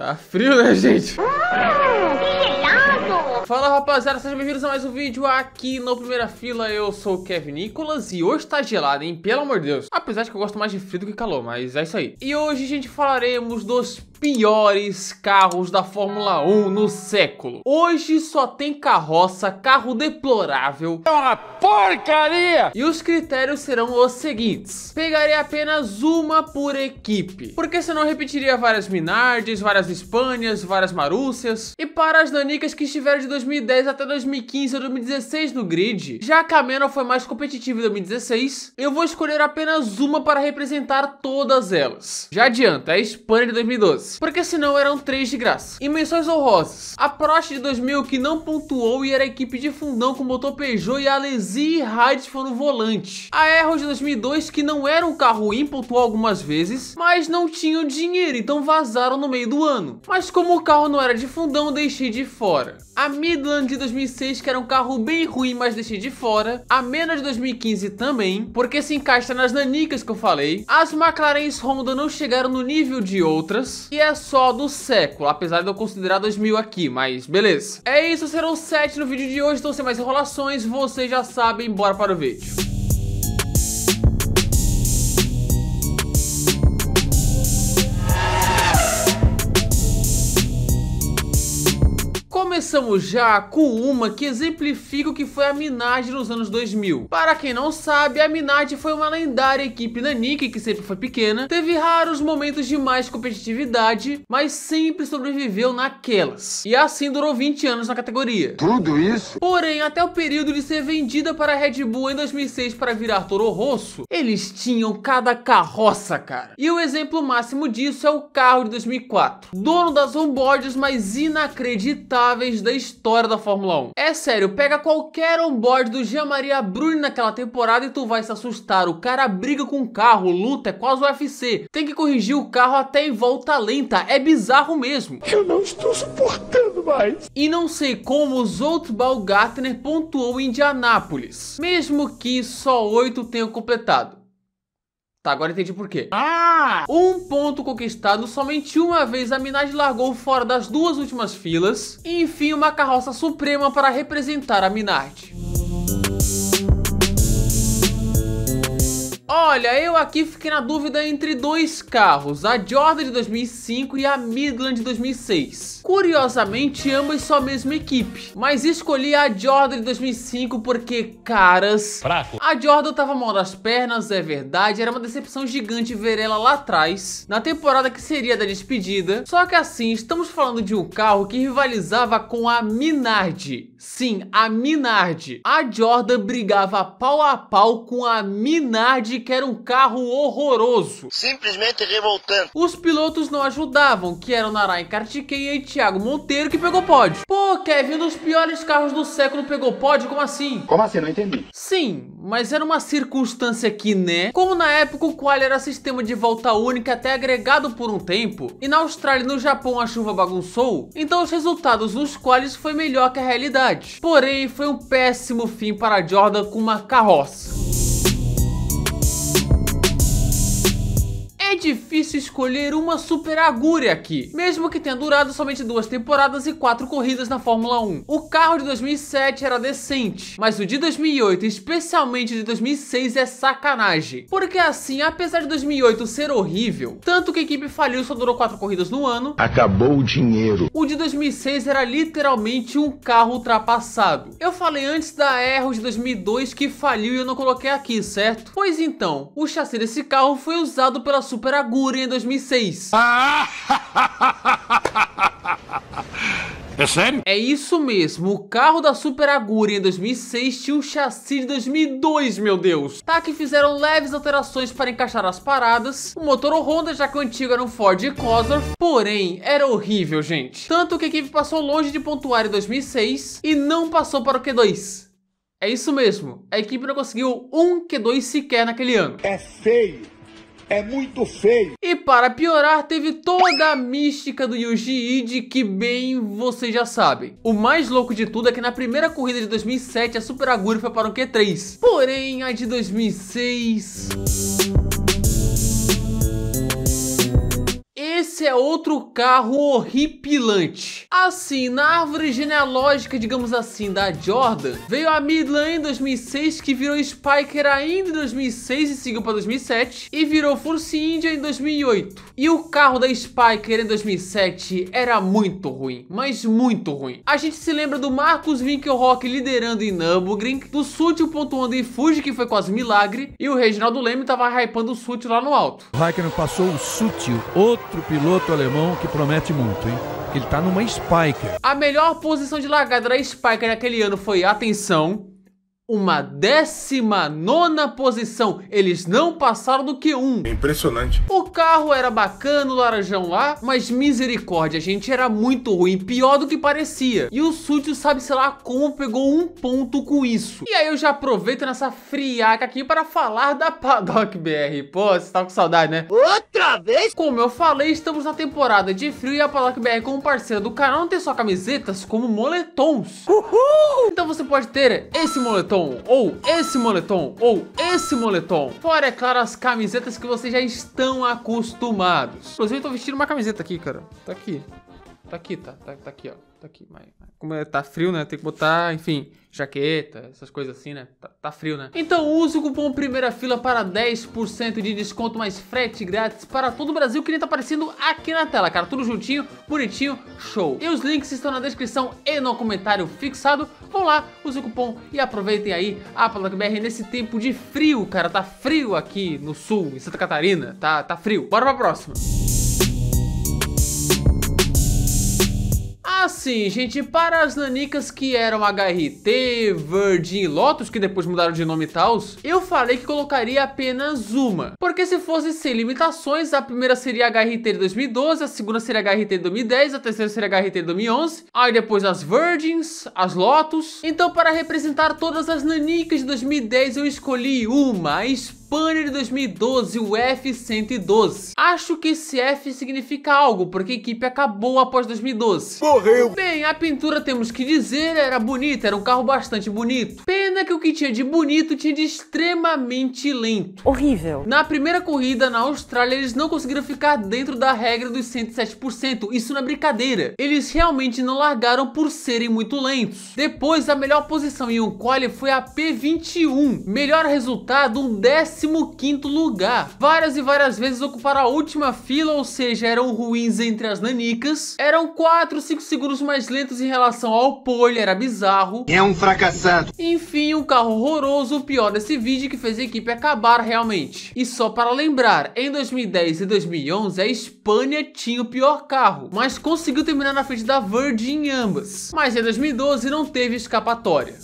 Tá frio, né, gente? Fala rapaziada, sejam bem-vindos a mais um vídeo aqui no Primeira Fila, eu sou o Kevin Nicolas e hoje tá gelado, hein, pelo amor de Deus Apesar de que eu gosto mais de frio do que calor, mas é isso aí E hoje, a gente, falaremos dos piores carros da Fórmula 1 no século. Hoje só tem carroça, carro deplorável. É uma porcaria! E os critérios serão os seguintes. Pegarei apenas uma por equipe, porque senão repetiria várias Minardes, várias Espanhas, várias Marúcias. E para as danicas que estiveram de 2010 até 2015 ou 2016 no grid, já que a Cameron foi mais competitiva em 2016, eu vou escolher apenas uma para representar todas elas. Já adianta, é a Espanha de 2012 porque senão eram três de graça. E menções honrosas. A Prost de 2000 que não pontuou e era a equipe de fundão com motor Peugeot e Alesi e Hyde foram volante. A Erro de 2002 que não era um carro ruim, pontuou algumas vezes, mas não tinham dinheiro, então vazaram no meio do ano. Mas como o carro não era de fundão, deixei de fora. A Midland de 2006 que era um carro bem ruim, mas deixei de fora. A Mena de 2015 também, porque se encaixa nas nanicas que eu falei. As McLarens Honda não chegaram no nível de outras. E é só do século, apesar de eu considerar 2000 aqui, mas beleza. É isso, serão 7 no vídeo de hoje, então sem mais enrolações, vocês já sabem, bora para o vídeo. Começamos já com uma que exemplifica o que foi a Minaj nos anos 2000. Para quem não sabe, a Minaj foi uma lendária equipe na Nike que sempre foi pequena, teve raros momentos de mais competitividade, mas sempre sobreviveu naquelas. E assim durou 20 anos na categoria. Tudo isso? Porém, até o período de ser vendida para a Red Bull em 2006 para virar Toro Rosso, eles tinham cada carroça, cara. E o exemplo máximo disso é o carro de 2004. Dono das onboards mais inacreditáveis da história da Fórmula 1. É sério, pega qualquer onboard do Jean-Maria Bruni naquela temporada e tu vai se assustar. O cara briga com o carro, luta, é quase o UFC. Tem que corrigir o carro até em volta lenta, é bizarro mesmo. Eu não estou suportando mais. E não sei como o outros Baumgartner pontuou em Indianápolis, mesmo que só oito tenham completado. Tá, agora entendi por quê. Ah! Um ponto conquistado, somente uma vez a Minaj largou fora das duas últimas filas. E enfim, uma carroça suprema para representar a Minaj. Olha, eu aqui fiquei na dúvida entre dois carros, a Jordan de 2005 e a Midland de 2006. Curiosamente, ambas são a mesma equipe, mas escolhi a Jordan de 2005 porque, caras... Fraco. A Jordan tava mal das pernas, é verdade, era uma decepção gigante ver ela lá atrás, na temporada que seria da despedida. Só que assim, estamos falando de um carro que rivalizava com a Minardi. Sim, a Minardi. A Jordan brigava pau a pau com a Minardi, que era um carro horroroso. Simplesmente revoltante. Os pilotos não ajudavam, que eram Narain Kartikeya e Thiago Monteiro que pegou pódio. Pô, Kevin, um dos piores carros do século pegou pódio? Como assim? Como assim? Não entendi. Sim, mas era uma circunstância que, né? Como na época o qual era sistema de volta única até agregado por um tempo, e na Austrália e no Japão a chuva bagunçou, então os resultados nos quais foi melhor que a realidade. Porém, foi um péssimo fim para Jordan com uma carroça. difícil escolher uma super Aguri aqui, mesmo que tenha durado somente duas temporadas e quatro corridas na Fórmula 1. O carro de 2007 era decente, mas o de 2008, especialmente de 2006, é sacanagem. Porque assim, apesar de 2008 ser horrível, tanto que a equipe faliu e só durou quatro corridas no ano, acabou o dinheiro. O de 2006 era literalmente um carro ultrapassado. Eu falei antes da Erro de 2002 que faliu e eu não coloquei aqui, certo? Pois então, o chassi desse carro foi usado pela Super cantora Guri em 2006. Ah, ah, ah, é sério? É isso mesmo, o carro da Super Aguri em 2006 tinha o chassi de 2002, meu Deus. Tá que fizeram leves alterações para encaixar as paradas, o motor Honda já que o antigo era um Ford Cosworth, porém, era horrível, gente. Tanto que a equipe passou longe de pontuar em 2006 e não passou para o Q2. É isso mesmo, a equipe não conseguiu um Q2 sequer naquele ano. É feio é muito feio. E para piorar, teve toda a mística do Yuji Ide, que bem vocês já sabem. O mais louco de tudo é que na primeira corrida de 2007, a Super Aguri foi para o Q3. Porém, a de 2006... Esse é outro carro horripilante. Assim, na árvore genealógica, digamos assim, da Jordan, veio a Midland em 2006, que virou Spiker ainda em 2006 e seguiu para 2007, e virou Force India em 2008. E o carro da Spiker em 2007 era muito ruim, mas muito ruim. A gente se lembra do Marcus Winkelrock liderando em Nürburgring, do Sutil pontuando em Fuji, que foi quase milagre, e o Reginaldo Leme tava hypando o Sutil lá no alto. O Raikkonen passou o Sutil, outro piloto piloto alemão que promete muito, hein? Ele tá numa Spiker. A melhor posição de largada da Spiker naquele ano foi, atenção, uma 19 posição. Eles não passaram do que um. É impressionante. O carro era bacana, o laranjão lá, mas misericórdia, a gente era muito ruim, pior do que parecia. E o Sutil sabe, sei lá, como pegou um ponto com isso. E aí eu já aproveito nessa friaca aqui para falar da Paddock BR. Pô, você tá com saudade, né? Outra vez? Como eu falei, estamos na temporada de frio e a Paddock BR como parceira do canal não tem só camisetas, como moletons. Uhul! Então você pode ter esse moletom moletom, ou esse moletom, ou esse moletom. Fora, é claro, as camisetas que vocês já estão acostumados. Inclusive, eu tô vestindo uma camiseta aqui, cara. Tá aqui. Tá aqui, tá, tá, tá aqui, ó. Tá aqui, mas como é, tá frio, né? Tem que botar, enfim, jaqueta, essas coisas assim, né? Tá, tá frio, né? Então use o cupom Primeira Fila para 10% de desconto mais frete grátis para todo o Brasil que nem tá aparecendo aqui na tela, cara. Tudo juntinho, bonitinho, show. E os links estão na descrição e no comentário fixado vão lá, use o cupom e aproveitem aí a BR nesse tempo de frio, cara. Tá frio aqui no sul, em Santa Catarina. Tá, tá frio. Bora pra próxima. assim, gente, para as nanicas que eram HRT, Virgin e Lotus, que depois mudaram de nome e tal, eu falei que colocaria apenas uma. Porque se fosse sem limitações, a primeira seria HRT de 2012, a segunda seria HRT de 2010, a terceira seria HRT de 2011, aí depois as Virgins, as Lotus. Então, para representar todas as nanicas de 2010, eu escolhi uma, a banner de 2012, o F-112. Acho que esse F significa algo, porque a equipe acabou após 2012. Morreu! Bem, a pintura, temos que dizer, era bonita, era um carro bastante bonito. Pena que o que tinha de bonito tinha de extremamente lento. Horrível. Na primeira corrida, na Austrália, eles não conseguiram ficar dentro da regra dos 107%, isso não é brincadeira. Eles realmente não largaram por serem muito lentos. Depois, a melhor posição em um quali foi a P21. Melhor resultado, um décimo 15º lugar. Várias e várias vezes ocuparam a última fila, ou seja, eram ruins entre as nanicas. Eram 4, 5 segundos mais lentos em relação ao pole, era bizarro. É um fracassado. Enfim, um carro horroroso, o pior desse vídeo que fez a equipe acabar realmente. E só para lembrar, em 2010 e 2011 a Espanha tinha o pior carro, mas conseguiu terminar na frente da Virgin em ambas. Mas em 2012 não teve escapatória.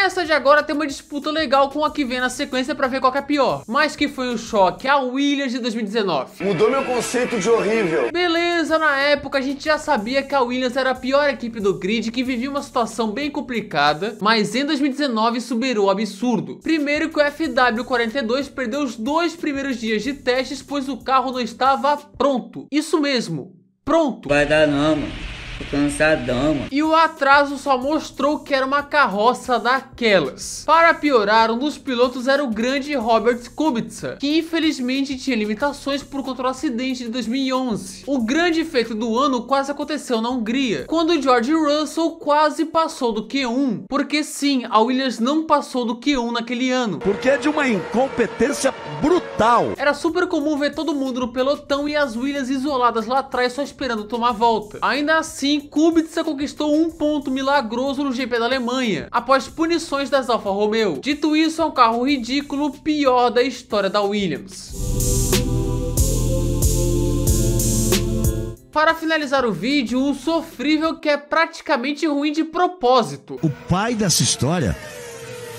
Essa de agora tem uma disputa legal com a que vem na sequência pra ver qual é pior. Mas que foi um choque, a Williams de 2019. Mudou meu conceito de horrível. Beleza, na época a gente já sabia que a Williams era a pior equipe do grid, que vivia uma situação bem complicada, mas em 2019 isso o absurdo. Primeiro que o FW42 perdeu os dois primeiros dias de testes, pois o carro não estava pronto. Isso mesmo, pronto. Vai dar não, mano. Tô cansadão, mano. E o atraso só mostrou que era uma carroça daquelas. Para piorar, um dos pilotos era o grande Robert Kubica, que infelizmente tinha limitações por conta do acidente de 2011. O grande efeito do ano quase aconteceu na Hungria, quando George Russell quase passou do Q1. Porque sim, a Williams não passou do Q1 naquele ano. Porque é de uma incompetência brutal. Era super comum ver todo mundo no pelotão e as Williams isoladas lá atrás só esperando tomar volta. Ainda assim, Assim, Kubica conquistou um ponto milagroso no GP da Alemanha, após punições das Alfa Romeo. Dito isso, é um carro ridículo, pior da história da Williams. Para finalizar o vídeo, um sofrível que é praticamente ruim de propósito. O pai dessa história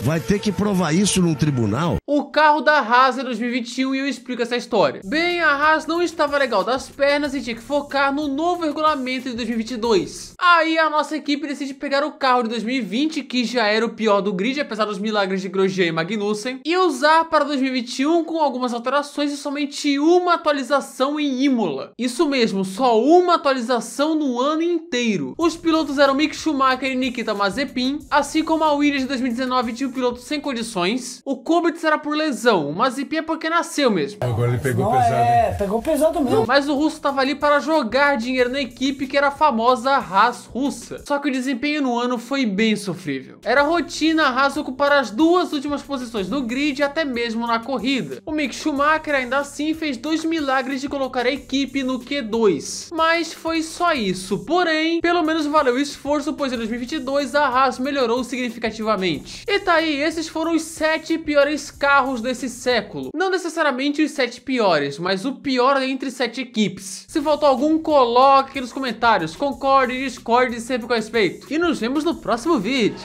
Vai ter que provar isso num tribunal? O carro da Haas é em 2021 e eu explico essa história. Bem, a Haas não estava legal das pernas e tinha que focar no novo regulamento de 2022. Aí a nossa equipe decide pegar o carro de 2020, que já era o pior do grid, apesar dos milagres de Grosjean e Magnussen, e usar para 2021 com algumas alterações e somente uma atualização em Imola. Isso mesmo, só uma atualização no ano inteiro. Os pilotos eram Mick Schumacher e Nikita Mazepin, assim como a Williams de 2019 de piloto sem condições. O Kubica era por lesão, o Mazepin é porque nasceu mesmo. Agora ele pegou Não, pesado. É, hein? pegou pesado mesmo. Mas o russo tava ali para jogar dinheiro na equipe que era a famosa Haas russa. Só que o desempenho no ano foi bem sofrível. Era rotina a Haas ocupar as duas últimas posições no grid e até mesmo na corrida. O Mick Schumacher ainda assim fez dois milagres de colocar a equipe no Q2. Mas foi só isso. Porém, pelo menos valeu o esforço, pois em 2022 a Haas melhorou significativamente. E tá aí, esses foram os 7 piores carros desse século. Não necessariamente os 7 piores, mas o pior entre 7 equipes. Se faltou algum, coloque aqui nos comentários. Concorde, discorde, sempre com respeito. E nos vemos no próximo vídeo.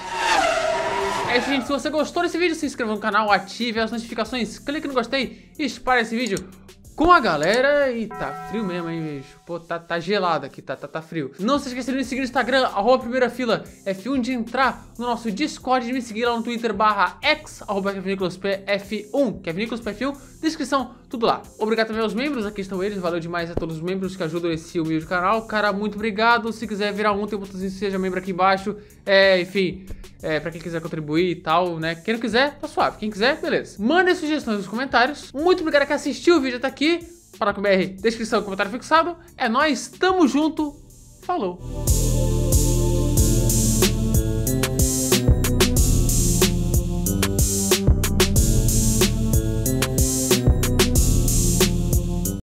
É isso, gente. Se você gostou desse vídeo, se inscreva no canal, ative as notificações, clique no gostei, espalhe esse vídeo com a galera. E tá frio mesmo, hein, bicho. Pô, tá, tá gelado aqui, tá, tá, tá frio. Não se esqueça de me seguir no Instagram, arroba primeira fila F1, é de entrar no nosso Discord, de me seguir lá no Twitter, barra X, arroba F1, Kevin Nicolas P1, descrição, tudo lá. Obrigado também aos membros, aqui estão eles, valeu demais a todos os membros que ajudam esse humilde canal. Cara, muito obrigado, se quiser virar um, tem um botãozinho, seja membro aqui embaixo. É, enfim, é, pra quem quiser contribuir e tal, né? Quem não quiser, tá suave. Quem quiser, beleza. Manda sugestões nos comentários. Muito obrigado que assistiu o vídeo até aqui. Para com BR, descrição, comentário fixado. É nós, tamo junto. Falou.